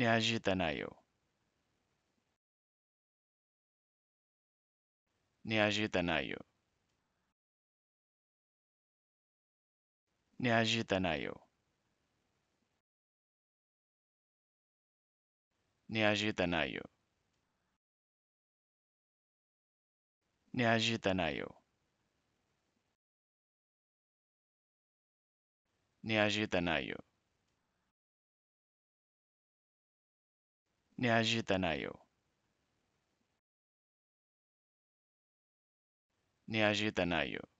Ne a j i t a na yo. Ne a j i t a na yo. Ne a j i t a na yo. Ne a j i t a na yo. Ne a j i t a na yo. Ne a j i t a na yo. Ne agita nayo. Ne agita nayo.